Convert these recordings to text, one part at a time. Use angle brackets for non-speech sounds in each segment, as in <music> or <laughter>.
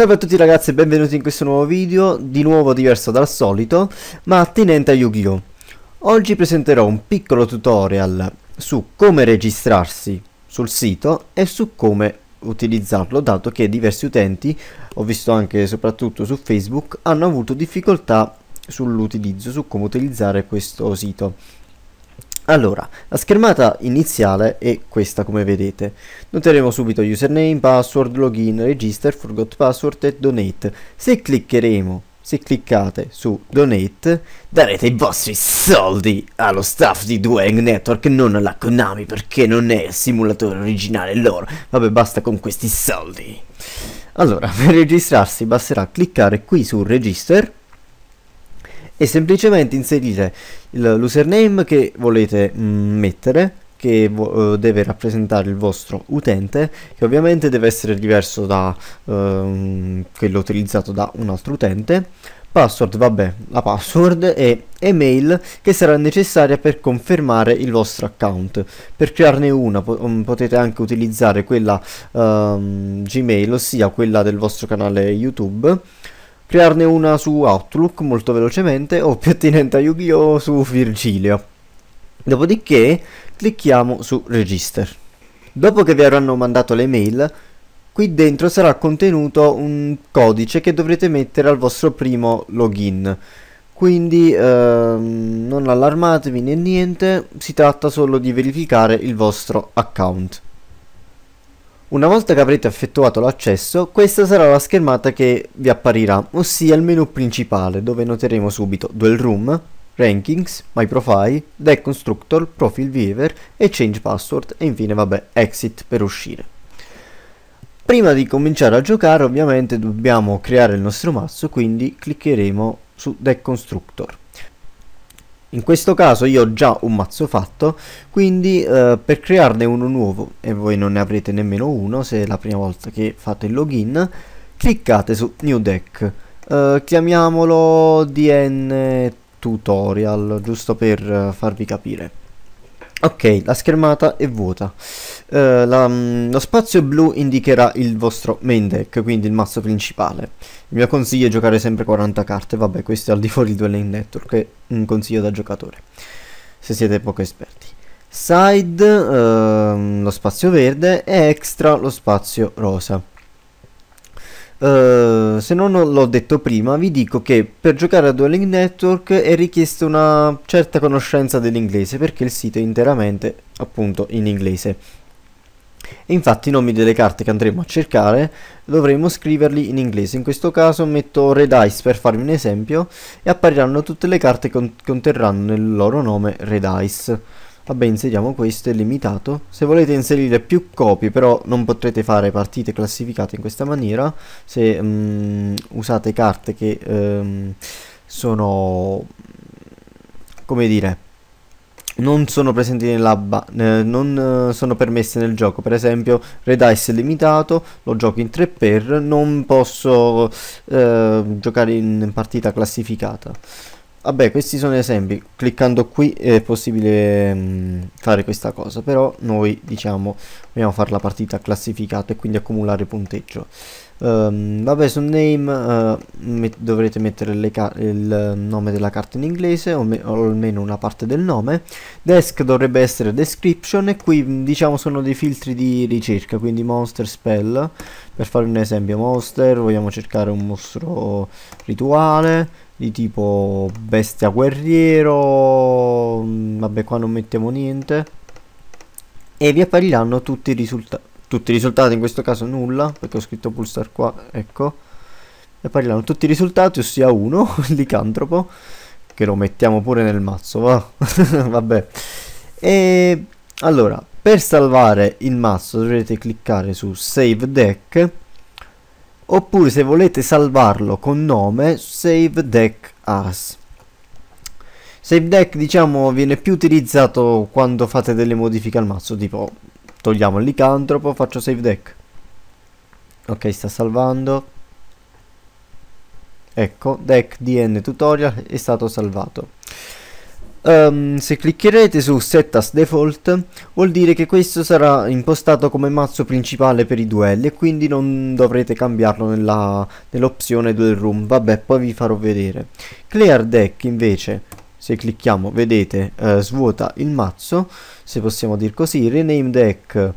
Salve a tutti ragazzi e benvenuti in questo nuovo video, di nuovo diverso dal solito, ma attinente a Yu-Gi-Oh! Oggi presenterò un piccolo tutorial su come registrarsi sul sito e su come utilizzarlo, dato che diversi utenti, ho visto anche e soprattutto su Facebook, hanno avuto difficoltà sull'utilizzo, su come utilizzare questo sito. Allora, la schermata iniziale è questa come vedete. Noteremo subito username, password, login, register, forgot password e donate. Se cliccheremo, se cliccate su donate, darete i vostri soldi allo staff di Duang Network, non alla Konami perché non è il simulatore originale loro. Vabbè, basta con questi soldi. Allora, <laughs> per registrarsi basterà cliccare qui su register e semplicemente inserire l'username che volete mm, mettere che eh, deve rappresentare il vostro utente che ovviamente deve essere diverso da ehm, quello utilizzato da un altro utente password vabbè la password e email che sarà necessaria per confermare il vostro account per crearne una po mm, potete anche utilizzare quella ehm, gmail ossia quella del vostro canale youtube crearne una su Outlook molto velocemente o più attinente a Yu-Gi-Oh! su Virgilio. Dopodiché clicchiamo su Register. Dopo che vi avranno mandato le mail, qui dentro sarà contenuto un codice che dovrete mettere al vostro primo login. Quindi ehm, non allarmatevi né niente, si tratta solo di verificare il vostro account. Una volta che avrete effettuato l'accesso, questa sarà la schermata che vi apparirà, ossia il menu principale, dove noteremo subito Duel Room, Rankings, My Profile, Deck Constructor, Profile Viewer e Change Password e infine vabbè Exit per uscire. Prima di cominciare a giocare ovviamente dobbiamo creare il nostro mazzo, quindi cliccheremo su Deck Constructor. In questo caso io ho già un mazzo fatto, quindi eh, per crearne uno nuovo, e voi non ne avrete nemmeno uno se è la prima volta che fate il login, cliccate su New Deck, eh, chiamiamolo DN Tutorial, giusto per eh, farvi capire. Ok, la schermata è vuota. Uh, la, mm, lo spazio blu indicherà il vostro main deck, quindi il mazzo principale. Il mio consiglio è giocare sempre 40 carte, vabbè questo è al di fuori di Dueling Network, è un consiglio da giocatore, se siete poco esperti. Side, uh, lo spazio verde, e extra, lo spazio rosa. Eh, se non l'ho detto prima, vi dico che per giocare a Dueling Network è richiesta una certa conoscenza dell'inglese perché il sito è interamente appunto in inglese. E infatti i nomi delle carte che andremo a cercare dovremo scriverli in inglese. In questo caso metto Red Ice per farvi un esempio e appariranno tutte le carte che conterranno nel loro nome Red Ice. Vabbè, inseriamo questo, è limitato. Se volete inserire più copie, però non potrete fare partite classificate in questa maniera, se um, usate carte che um, sono, come dire, non sono presenti nell'abba, non eh, sono permesse nel gioco. Per esempio, Red Ice è limitato, lo gioco in 3 per non posso eh, giocare in partita classificata. Vabbè, questi sono esempi. Cliccando qui è possibile mh, mm, fare questa cosa, però noi diciamo vogliamo fare la partita classificata e quindi accumulare punteggio. Um, vabbè, su name uh, met dovrete mettere il nome della carta in inglese o, o, almeno una parte del nome. Desk dovrebbe essere description e qui mm, diciamo sono dei filtri di ricerca, quindi monster spell. Per fare un esempio, monster, vogliamo cercare un mostro rituale di tipo bestia guerriero, mm, vabbè qua non mettiamo niente, e vi appariranno tutti i risultati. Tutti i risultati in questo caso nulla, perché ho scritto pulsar qua, ecco. E appariranno tutti i risultati, ossia uno, <laughs> il licantropo, che lo mettiamo pure nel mazzo, va? <laughs> vabbè. E allora, per salvare il mazzo dovrete cliccare su Save Deck oppure se volete salvarlo con nome save deck as save deck diciamo viene più utilizzato quando fate delle modifiche al mazzo tipo togliamo il licantropo faccio save deck ok sta salvando ecco deck dn tutorial è stato salvato Um, se cliccherete su Set as Default vuol dire che questo sarà impostato come mazzo principale per i duelli e quindi non dovrete cambiarlo nell'opzione nell Duel Room, vabbè poi vi farò vedere. Clear Deck invece, se clicchiamo vedete eh, svuota il mazzo, se possiamo dir così, Rename Deck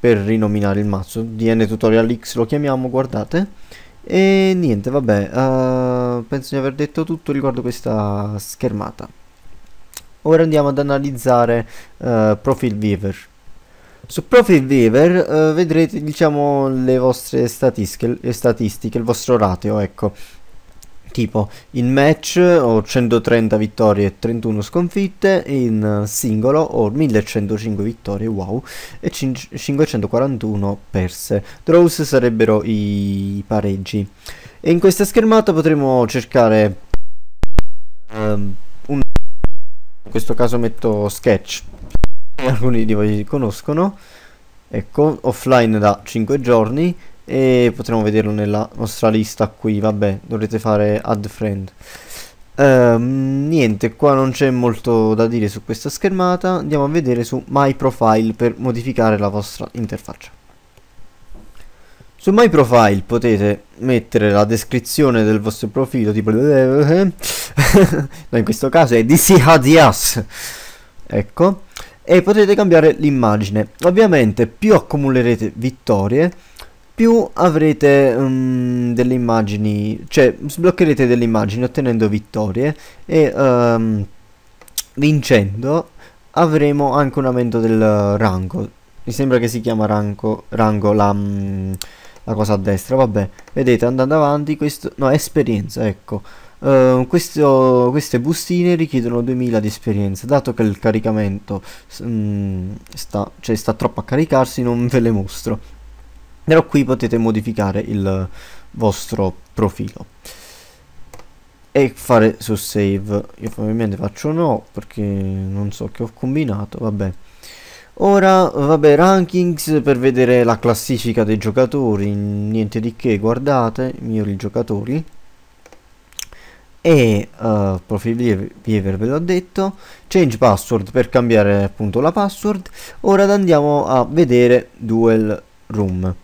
per rinominare il mazzo, DN Tutorial X lo chiamiamo, guardate. E niente, vabbè, uh, penso di aver detto tutto riguardo questa schermata. Ora andiamo ad analizzare uh, eh, Profile Weaver. Su Profile Weaver uh, eh, vedrete diciamo le vostre statistiche, le statistiche, il vostro ratio, ecco. Tipo in match ho 130 vittorie e 31 sconfitte, in singolo ho 1105 vittorie, wow, e 541 perse. Draws sarebbero i pareggi. E in questa schermata potremo cercare... Um, questo caso metto Sketch <laughs> alcuni di voi conoscono ecco offline da 5 giorni e potremo vederlo nella nostra lista qui vabbè dovrete fare add friend ehm, niente qua non c'è molto da dire su questa schermata andiamo a vedere su my profile per modificare la vostra interfaccia su My Profile potete mettere la descrizione del vostro profilo, tipo... Eh, eh, eh. <laughs> no, in questo caso è DC Hadias. Ecco. E potete cambiare l'immagine. Ovviamente più accumulerete vittorie, più avrete um, delle immagini... Cioè, sbloccherete delle immagini ottenendo vittorie e... Um, vincendo avremo anche un aumento del rango mi sembra che si chiama rango, rango la, mm, la cosa a destra, vabbè, vedete andando avanti, questo, no esperienza, ecco, uh, questo, queste bustine richiedono 2000 di esperienza, dato che il caricamento mh, mm, sta, cioè, sta troppo a caricarsi non ve le mostro, però qui potete modificare il vostro profilo e fare su save io ovviamente faccio no perché non so che ho combinato vabbè Ora, vabbè, rankings per vedere la classifica dei giocatori, niente di che, guardate, migliori giocatori. E uh, eh, profil viewer ve l'ho detto, change password per cambiare appunto la password. Ora andiamo a vedere Duel Room.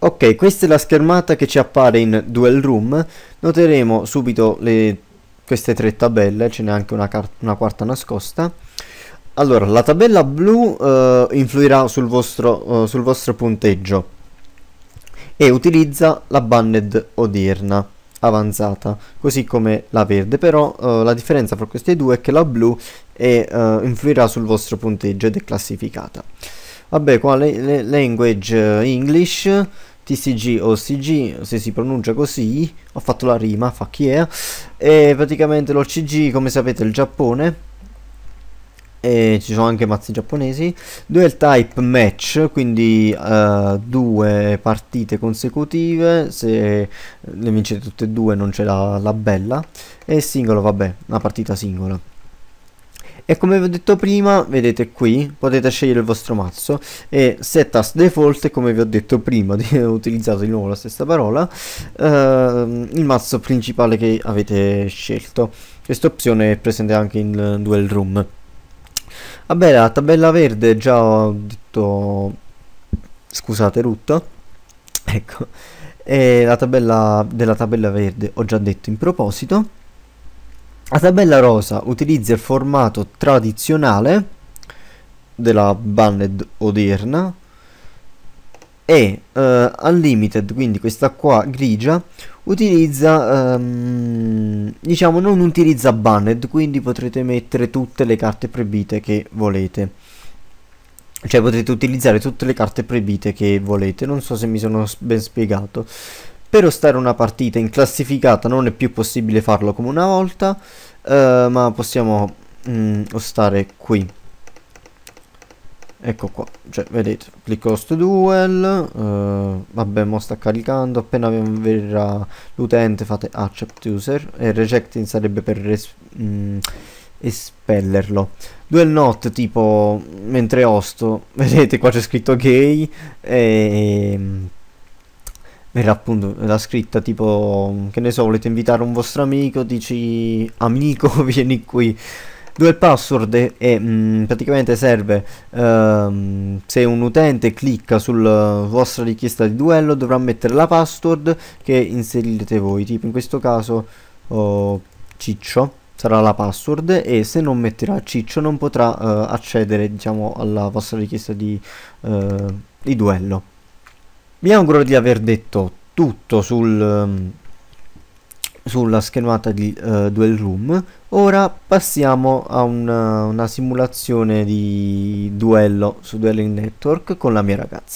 Ok, questa è la schermata che ci appare in Duel Room. Noteremo subito le, queste tre tabelle, ce n'è anche una, una quarta nascosta. Allora, la tabella blu eh, influirà sul vostro, eh, sul vostro, punteggio e utilizza la banned odierna avanzata, così come la verde, però eh, la differenza fra queste due è che la blu è, eh, influirà sul vostro punteggio ed è classificata. Vabbè, qua le, le language eh, English, TCG o CG, se si pronuncia così, ho fatto la rima, fa chi è, eh. e praticamente l'OCG, come sapete, è il Giappone, e ci sono anche mazzi giapponesi. Duel type match, quindi uh, due partite consecutive, se le vincete tutte e due non c'è la, la bella. E singolo, vabbè, una partita singola. E come vi ho detto prima, vedete qui, potete scegliere il vostro mazzo e set as default, come vi ho detto prima, <laughs> ho utilizzato di nuovo la stessa parola, ehm, il mazzo principale che avete scelto. Questa opzione è presente anche in eh, Duel Room. Vabbè, la tabella verde già ho detto... Scusate, rutta. Ecco. E la tabella della tabella verde ho già detto in proposito. La tabella rosa utilizza il formato tradizionale della banned odierna e uh, unlimited, quindi questa qua grigia utilizza um, diciamo non utilizza banned quindi potrete mettere tutte le carte proibite che volete cioè potete utilizzare tutte le carte proibite che volete non so se mi sono ben spiegato per ostare una partita in classificata non è più possibile farlo come una volta uh, ma possiamo um, mm, ostare qui ecco qua cioè vedete clicco host duel eh, vabbè mo sta caricando appena verrà l'utente fate accept user e rejecting sarebbe per mm, espellerlo duel not tipo mentre host <laughs> vedete qua c'è scritto gay e mm, verrà appunto la scritta tipo che ne so volete invitare un vostro amico dici amico <laughs> vieni qui Dual password è, mh, mm, praticamente serve uh, se un utente clicca sulla eh, vostra richiesta di duello dovrà mettere la password che inserirete voi, tipo in questo caso oh, ciccio sarà la password e se non metterà ciccio non potrà uh, accedere diciamo alla vostra richiesta di, uh, di duello. mi auguro di aver detto tutto sul... Um, sulla schermata di uh, Duel Room. Ora passiamo a una, una simulazione di duello su Dueling Network con la mia ragazza.